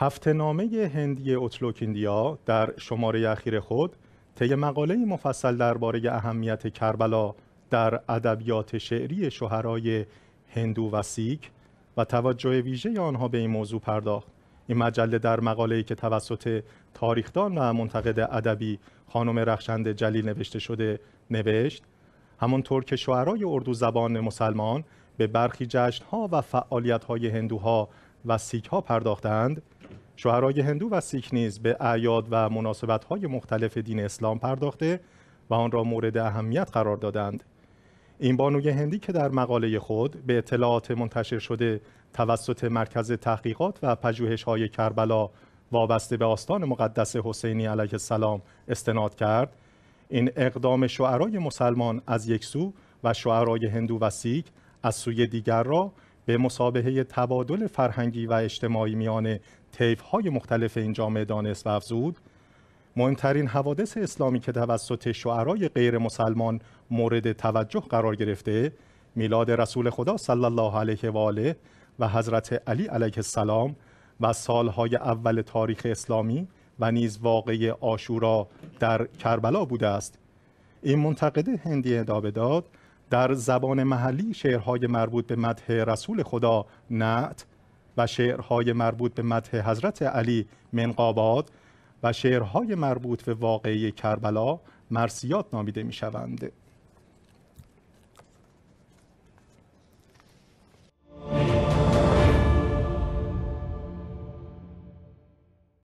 هفته نامه هندی اوتلوک ایندیا در شماره اخیر خود طی مقاله مفصل درباره اهمیت کربلا در ادبیات شعری شهرای هندو و سیک و توجه ویژه آنها به این موضوع پرداخت این مجله در ای که توسط تاریخدان و منتقد ادبی خانم رخشند جلیل نوشته شده نوشت همانطور که شعرای اردو زبان مسلمان به برخی جشنها و های هندوها و سیکها پرداختند شوهرای هندو و سیک نیز به اعیاد و مناسبت‌های مختلف دین اسلام پرداخته و آن را مورد اهمیت قرار دادند. این بانوی هندی که در مقاله خود به اطلاعات منتشر شده توسط مرکز تحقیقات و پژوهش‌های کربلا وابسته به آستان مقدس حسینی علیه السلام استناد کرد این اقدام شعرای مسلمان از یک سو و شعرای هندو و سیک از سوی دیگر را به مسابقه تبادل فرهنگی و اجتماعی میان های مختلف این جامعه دانست و افزود مهمترین حوادث اسلامی که توسط شعرای غیر مسلمان مورد توجه قرار گرفته میلاد رسول خدا صلی الله علیه و آله و حضرت علی علیه السلام و سالهای اول تاریخ اسلامی و نیز واقعی آشورا در کربلا بوده است این منتقد هندی ادابه داد در زبان محلی شعرهای مربوط به مدح رسول خدا نعت و شعرهای مربوط به مدح حضرت علی منقاباد و شعرهای مربوط به واقعی کربلا مرسیات نامیده می شوند.